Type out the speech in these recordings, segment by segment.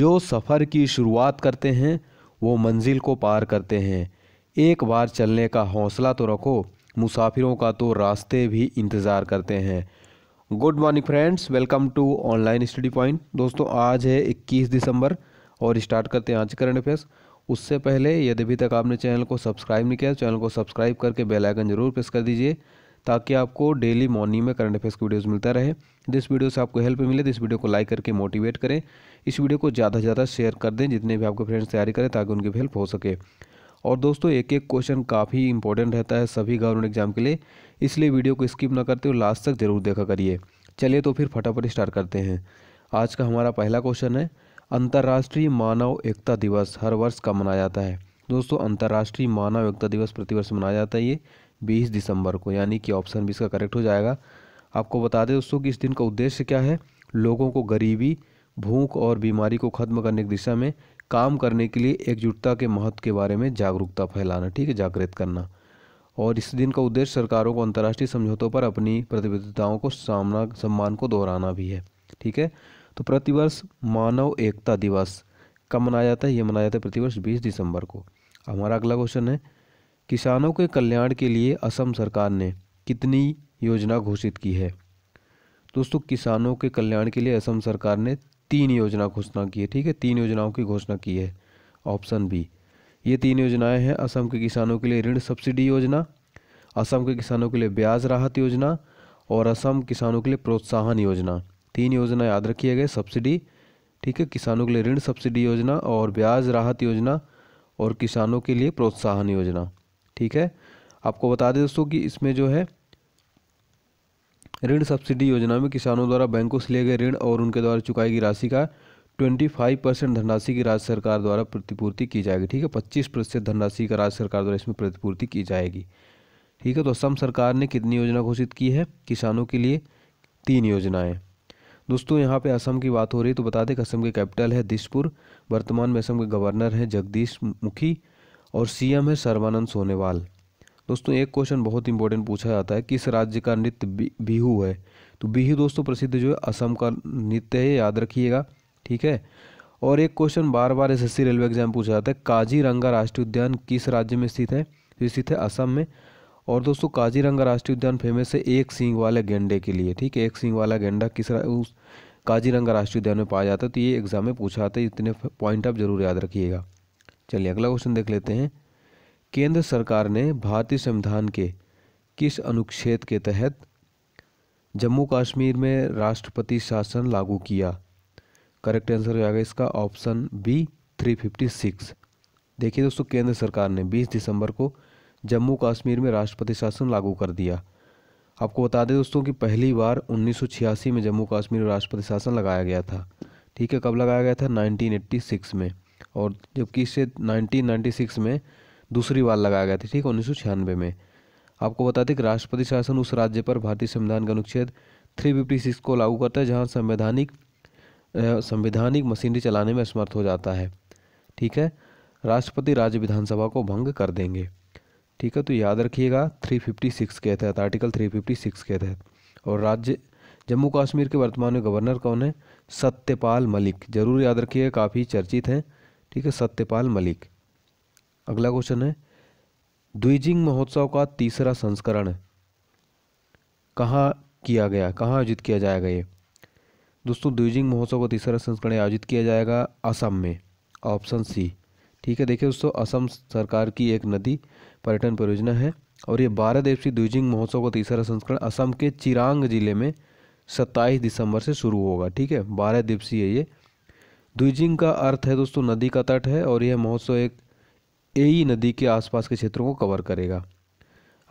जो सफ़र की शुरुआत करते हैं वो मंजिल को पार करते हैं एक बार चलने का हौसला तो रखो मुसाफिरों का तो रास्ते भी इंतज़ार करते हैं good morning friends welcome to online study point दोस्तों आज है 21 दिसंबर और स्टार्ट करते हैं आज करंट अफेयर्स उससे पहले यदि अभी तक आपने चैनल को सब्सक्राइब नहीं किया चैनल को सब्सक्राइब करके बेलाइकन जरूर प्रेस कर दीजिए ताकि आपको डेली मॉर्निंग में करंट अफेयर्स की वीडियोज़ मिलता रहे जिस वीडियो से आपको हेल्प मिले तो इस वीडियो को लाइक करके मोटिवेट करें इस वीडियो को ज़्यादा से ज़्यादा शेयर कर दें जितने भी आपके फ्रेंड्स तैयारी करें ताकि उनकी भी हेल्प हो सके और दोस्तों एक एक क्वेश्चन काफ़ी इंपॉर्टेंट रहता है सभी गवर्नमेंट एग्जाम के लिए इसलिए वीडियो को स्किप ना करते हुए लास्ट तक ज़रूर देखा करिए चलिए तो फिर फटाफट स्टार्ट करते हैं आज का हमारा पहला क्वेश्चन है अंतर्राष्ट्रीय मानव एकता दिवस हर वर्ष का मनाया जाता है दोस्तों अंतर्राष्ट्रीय मानव एकता दिवस प्रतिवर्ष मनाया जाता है ये बीस दिसंबर को यानी कि ऑप्शन भी इसका करेक्ट हो जाएगा आपको बता दें दोस्तों कि इस दिन का उद्देश्य क्या है लोगों को गरीबी भूख और बीमारी को ख़त्म करने की दिशा में काम करने के लिए एकजुटता के महत्व के बारे में जागरूकता फैलाना ठीक है जागृत करना और इस दिन का उद्देश्य सरकारों को अंतर्राष्ट्रीय समझौतों पर अपनी प्रतिबद्धताओं को सामना सम्मान को दोहराना भी है ठीक है तो प्रतिवर्ष मानव एकता दिवस कब मनाया जाता है ये मनाया जाता है प्रतिवर्ष बीस दिसंबर को हमारा अगला क्वेश्चन है किसानों के कल्याण के लिए असम सरकार ने कितनी योजना घोषित की है दोस्तों किसानों के कल्याण के लिए असम सरकार ने तीन योजना घोषणा की है ठीक है तीन योजनाओं की घोषणा की है ऑप्शन बी ये तीन योजनाएं हैं असम के किसानों के लिए ऋण सब्सिडी योजना असम के किसानों के लिए ब्याज राहत योजना और असम किसानों के लिए प्रोत्साहन योजना तीन योजना याद रखिए गए सब्सिडी ठीक है किसानों के लिए ऋण सब्सिडी योजना और ब्याज राहत योजना और किसानों के लिए प्रोत्साहन योजना ठीक है आपको बता दें दोस्तों कि इसमें जो है ऋण सब्सिडी योजना में किसानों द्वारा बैंकों से लिए गए ऋण और उनके द्वारा चुकाई गई राशि का 25 परसेंट धनराशि की राज्य सरकार द्वारा प्रतिपूर्ति की जाएगी ठीक है 25 प्रतिशत धनराशि का राज्य सरकार द्वारा इसमें प्रतिपूर्ति की जाएगी ठीक है तो असम सरकार ने कितनी योजना घोषित की है किसानों के लिए तीन योजनाएं दोस्तों यहाँ पे असम की बात हो रही है तो बता दें कि असम के कैपिटल है दिसपुर वर्तमान में असम के गवर्नर हैं जगदीश मुखी और सीएम है सर्वानंद सोनेवाल दोस्तों एक क्वेश्चन बहुत इंपॉर्टेंट पूछा जाता है किस राज्य का नृत्य बिहू है तो बिहू दोस्तों प्रसिद्ध जो है असम का नृत्य है याद रखिएगा ठीक है और एक क्वेश्चन बार बार एस रेलवे एग्जाम पूछा जाता है काजीरंगा राष्ट्रीय उद्यान किस राज्य में स्थित है स्थित है असम में और दोस्तों काजीरंगा राष्ट्रीय उद्यान फेमस है एक सिंह वाले गेंडे के लिए ठीक है एक सिंह वाला गेंडा किस उस काजीरंगा राष्ट्रीय उद्यान में पाया जाता है तो ये एग्जाम में पूछा जाता है इतने पॉइंट आप जरूर याद रखिएगा चलिए अगला क्वेश्चन देख लेते हैं केंद्र सरकार ने भारतीय संविधान के किस अनुच्छेद के तहत जम्मू कश्मीर में राष्ट्रपति शासन लागू किया करेक्ट आंसर हो जाएगा इसका ऑप्शन बी 356 देखिए दोस्तों केंद्र सरकार ने 20 दिसंबर को जम्मू कश्मीर में राष्ट्रपति शासन लागू कर दिया आपको बता दें दोस्तों कि पहली बार उन्नीस में जम्मू कश्मीर में राष्ट्रपति शासन लगाया गया था ठीक है कब लगाया गया था 1986 में और जबकि इसे 1996 में दूसरी बार लगाया गया था ठीक उन्नीस में आपको बता दें कि राष्ट्रपति शासन उस राज्य पर भारतीय संविधान का अनुच्छेद थ्री फिफ्टी सिक्स को लागू करता है जहाँ संवैधानिक संवैधानिक मशीनरी चलाने में असमर्थ हो जाता है ठीक है राष्ट्रपति राज्य विधानसभा को भंग कर देंगे ठीक है तो याद रखिएगा थ्री फिफ्टी सिक्स के तहत आर्टिकल थ्री फिफ्टी सिक्स के तहत और राज्य जम्मू कश्मीर के वर्तमान में गवर्नर कौन है सत्यपाल मलिक जरूर याद रखिएगा काफ़ी चर्चित हैं ठीक है सत्यपाल मलिक अगला क्वेश्चन है द्विजिंग महोत्सव का तीसरा संस्करण कहाँ किया गया कहाँ आयोजित किया जाएगा ये दोस्तों द्विजिंग महोत्सव का तीसरा संस्करण आयोजित किया जाएगा असम में ऑप्शन सी ठीक है देखिए दोस्तों असम सरकार की एक नदी पर्यटन परियोजना है और ये बारह देवसी द्विजिंग महोत्सव का तीसरा संस्करण असम के चिरांग जिले में सत्ताईस दिसंबर से शुरू होगा ठीक है बारह दिवसीय ये द्विजिंग का अर्थ है दोस्तों नदी का तट है और यह महोत्सव एक एई नदी के आसपास के क्षेत्रों को कवर करेगा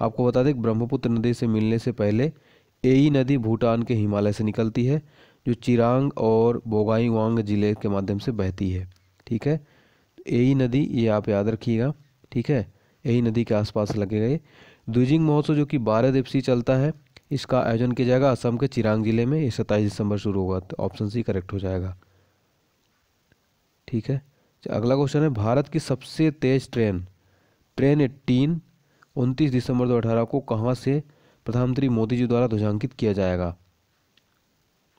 आपको बता दें ब्रह्मपुत्र नदी से मिलने से पहले एई नदी भूटान के हिमालय से निकलती है जो चिरांग और बोगाईवांग जिले के माध्यम से बहती है ठीक है एई नदी ये आप याद रखिएगा ठीक है एई नदी के आसपास लगे गए द्विजिंग महोत्सव जो कि बारह दिवसीय चलता है इसका आयोजन किया जाएगा असम के चिरांग जिले में ये सत्ताईस दिसंबर शुरू होगा तो ऑप्शन सी करेक्ट हो जाएगा ठीक है तो अगला क्वेश्चन है भारत की सबसे तेज ट्रेन ट्रेन एट्टीन उनतीस दिसंबर अठारह को कहाँ से प्रधानमंत्री मोदी जी द्वारा ध्वजांकित किया जाएगा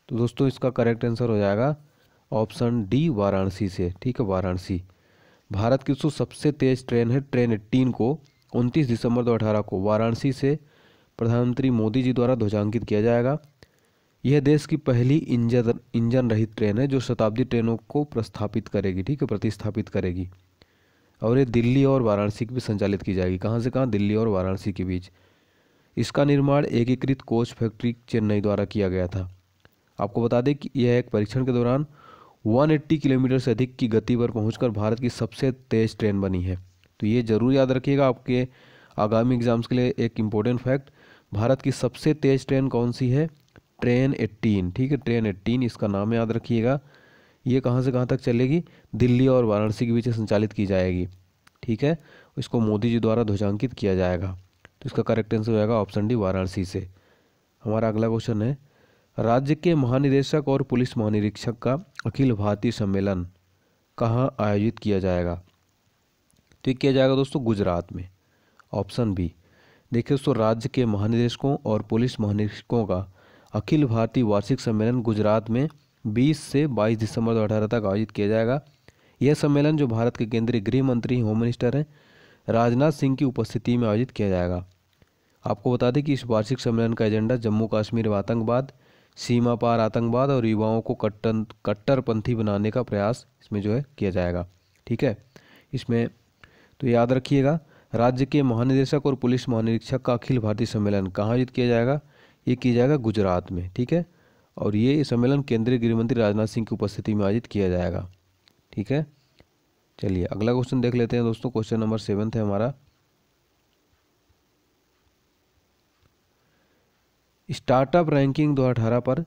तो दोस्तों इसका करेक्ट आंसर हो जाएगा ऑप्शन डी वाराणसी से ठीक है वाराणसी भारत की सबसे तेज ट्रेन है ट्रेन एट्टीन को उनतीस दिसंबर 2018 को वाराणसी से प्रधानमंत्री मोदी जी द्वारा ध्वजांकित किया जाएगा यह देश की पहली इंजन इंजन रहित ट्रेन है जो शताब्दी ट्रेनों को प्रस्थापित करेगी ठीक है प्रतिस्थापित करेगी और ये दिल्ली और वाराणसी की भी संचालित की जाएगी कहाँ से कहाँ दिल्ली और वाराणसी के बीच इसका निर्माण एकीकृत कोच फैक्ट्री चेन्नई द्वारा किया गया था आपको बता दें कि यह एक परीक्षण के दौरान 180 किलोमीटर से अधिक की गति पर पहुंचकर भारत की सबसे तेज़ ट्रेन बनी है तो ये ज़रूर याद रखिएगा आपके आगामी एग्ज़ाम्स के लिए एक इम्पोर्टेंट फैक्ट भारत की सबसे तेज़ ट्रेन कौन सी है ट्रेन एट्टीन ठीक है ट्रेन एट्टीन इसका नाम याद रखिएगा ये कहाँ से कहाँ तक चलेगी दिल्ली और वाराणसी के बीच संचालित की जाएगी ठीक है इसको मोदी जी द्वारा ध्वजांकित किया जाएगा तो इसका करेक्ट आंसर हो जाएगा ऑप्शन डी वाराणसी से हमारा अगला क्वेश्चन है राज्य के महानिदेशक और पुलिस महानिरीक्षक का अखिल भारतीय सम्मेलन कहाँ आयोजित किया जाएगा तो ये किया जाएगा दोस्तों गुजरात में ऑप्शन बी देखिए दोस्तों राज्य के महानिदेशकों और पुलिस महानिरीक्षकों का अखिल भारतीय वार्षिक सम्मेलन गुजरात में 20 से 22 दिसंबर 2018 तक आयोजित किया जाएगा यह सम्मेलन जो भारत के केंद्रीय गृह मंत्री होम मिनिस्टर हैं राजनाथ सिंह की उपस्थिति में आयोजित किया जाएगा आपको बता दें कि इस वार्षिक सम्मेलन का एजेंडा जम्मू कश्मीर आतंकवाद सीमा पार आतंकवाद और युवाओं को कट्टर कट्टरपंथी बनाने का प्रयास इसमें जो है किया जाएगा ठीक है इसमें तो याद रखिएगा राज्य के महानिदेशक और पुलिस महानिरीक्षक का अखिल भारतीय सम्मेलन कहाँ आयोजित किया जाएगा ये किया जाएगा गुजरात में ठीक है और ये सम्मेलन केंद्रीय गृहमंत्री राजनाथ सिंह की उपस्थिति में आयोजित किया जाएगा ठीक है चलिए अगला क्वेश्चन देख लेते हैं दोस्तों क्वेश्चन नंबर सेवन्थ है हमारा स्टार्टअप रैंकिंग 2018 पर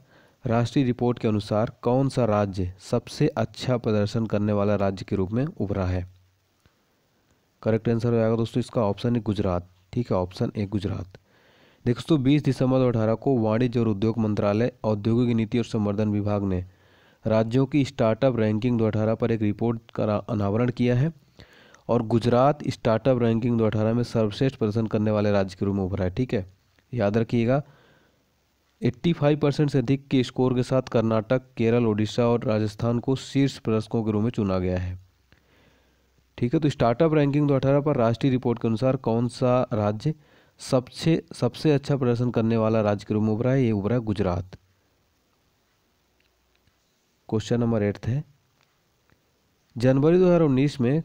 राष्ट्रीय रिपोर्ट के अनुसार कौन सा राज्य सबसे अच्छा प्रदर्शन करने वाला राज्य के रूप में उभरा है करेक्ट आंसर हो जाएगा दोस्तों इसका ऑप्शन है गुजरात ठीक है ऑप्शन ए गुजरात दोस्तों बीस दिसंबर दो अठारह को वाणिज्य और उद्योग मंत्रालय औद्योगिक नीति और संवर्धन विभाग ने राज्यों की स्टार्टअप रैंकिंग दो अठारह पर एक रिपोर्ट का अनावरण किया है और गुजरात स्टार्टअप रैंकिंग दो अठारह में सर्वश्रेष्ठ प्रदर्शन करने वाले राज्य के रूप में उभरा है ठीक है याद रखिएगा 85 परसेंट से अधिक के स्कोर के साथ कर्नाटक केरल ओडिशा और राजस्थान को शीर्ष प्रदर्शकों के रूप में चुना गया है ठीक है तो स्टार्टअप रैंकिंग दो पर राष्ट्रीय रिपोर्ट के अनुसार कौन सा राज्य सबसे सबसे अच्छा प्रदर्शन करने वाला राज्य के रूप में उभरा है ये उभरा है गुजरात क्वेश्चन नंबर एट है जनवरी 2019 में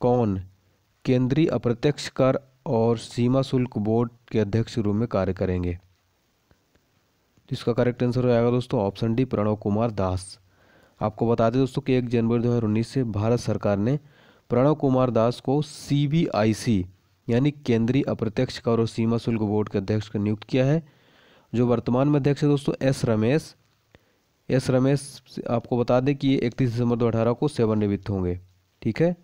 कौन केंद्रीय अप्रत्यक्ष कर और सीमा शुल्क बोर्ड के अध्यक्ष रूप में कार्य करेंगे जिसका करेक्ट आंसर हो जाएगा दोस्तों ऑप्शन डी प्रणव कुमार दास आपको बता दें दोस्तों कि एक जनवरी 2019 से भारत सरकार ने प्रणव कुमार दास को सी यानी केंद्रीय अप्रत्यक्ष कर और सीमा शुल्क बोर्ड के अध्यक्ष को नियुक्त किया है जो वर्तमान में अध्यक्ष है दोस्तों एस रमेश एस रमेश आपको बता दें कि ये इकतीस दिसंबर दो अठारह को सेवानिवृत्त होंगे ठीक है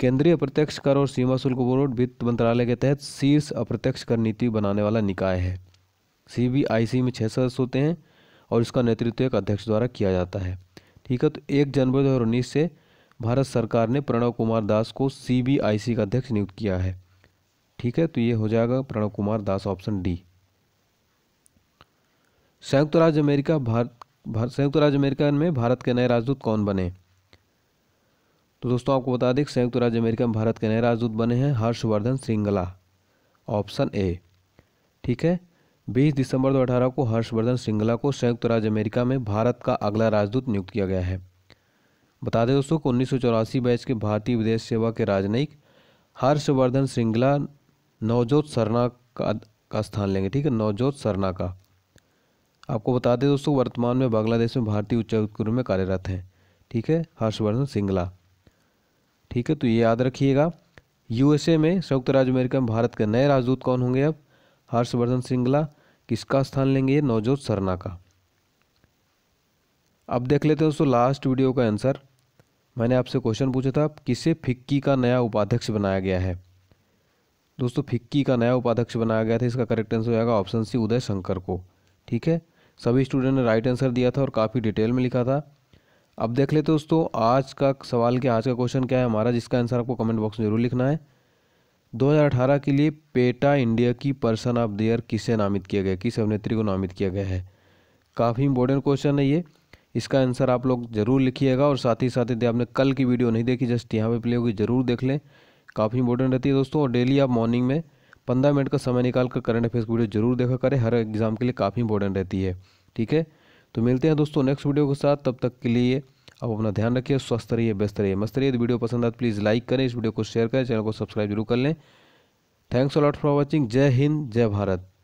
केंद्रीय अप्रत्यक्ष कर और सीमा शुल्क बोर्ड वित्त मंत्रालय के तहत शीर्ष अप्रत्यक्ष कर नीति बनाने वाला निकाय है सीबीआईसी में छः सदस्य होते हैं और इसका नेतृत्व एक अध्यक्ष द्वारा किया जाता है ठीक है तो एक जनवरी दो से भारत सरकार ने प्रणव कुमार दास को सीबीआईसी का अध्यक्ष नियुक्त किया है ठीक है तो ये हो जाएगा प्रणव कुमार दास ऑप्शन डी संयुक्त राज्य अमेरिका भारत भारत संयुक्त राज्य अमेरिका में भारत के नए राजदूत कौन बने तो दोस्तों आपको बता दें संयुक्त राज्य अमेरिका में भारत के नए राजदूत बने हैं हर्षवर्धन श्रृंगला ऑप्शन ए ठीक है 20 दिसंबर 2018 को हर्षवर्धन श्रृंगला को संयुक्त राज्य अमेरिका में भारत का अगला राजदूत नियुक्त किया गया है बता दें दोस्तों कि उन्नीस बैच के भारतीय विदेश सेवा के राजनयिक हर्षवर्धन श्रृंगला नवजोत सरना का का स्थान लेंगे ठीक है नवजोत सरना का आपको बता दें दोस्तों वर्तमान में बांग्लादेश में भारतीय उच्चायुक्त में कार्यरत हैं ठीक है हर्षवर्धन सिंगला ठीक है तो ये याद रखिएगा यूएसए में संयुक्त राज्य अमेरिका में भारत के नए राजदूत कौन होंगे अब हर्षवर्धन सिंगला किसका स्थान लेंगे ये नवजोत सरना का अब देख लेते हैं दोस्तों लास्ट वीडियो का आंसर मैंने आपसे क्वेश्चन पूछा था किसे फिक्की का नया उपाध्यक्ष बनाया गया है दोस्तों फिक्की का नया उपाध्यक्ष बनाया गया था इसका करेक्ट आंसर हो जाएगा ऑप्शन सी उदय शंकर को ठीक है सभी स्टूडेंट ने राइट आंसर दिया था और काफ़ी डिटेल में लिखा था अब देख लेते दोस्तों आज का सवाल क्या आज का क्वेश्चन क्या है हमारा जिसका आंसर आपको कमेंट बॉक्स में जरूर लिखना है 2018 के लिए पेटा इंडिया की पर्सन ऑफ द ईयर किसे नामित किया गया किस अभिनेत्री को नामित किया गया है काफ़ी इंपॉर्टेंट क्वेश्चन है ये इसका आंसर आप लोग जरूर लिखिएगा और साथ ही साथ यदि आपने कल की वीडियो नहीं देखी जस्ट यहाँ पे प्ले होगी जरूर देख लें काफ़ी इंपॉर्टेंट रहती है दोस्तों और डेली आप मॉर्निंग में पंद्रह मिनट का समय निकाल कर करंट अफेयर्स की वीडियो जरूर देखा करें हर एग्ज़ाम के लिए काफ़ी इंपॉर्टेंट रहती है ठीक है तो मिलते हैं दोस्तों नेक्स्ट वीडियो के साथ तब तक के लिए आप अपना ध्यान रखिए स्वस्थ रहिए बेस्त रहिए मस्त रहिए वीडियो पसंद आए प्लीज़ तो लाइक करें इस वीडियो को शेयर करें चैनल को सब्सक्राइब जरूर कर लें थैंक्स अलॉट फॉर वॉचिंग जय हिंद जय भारत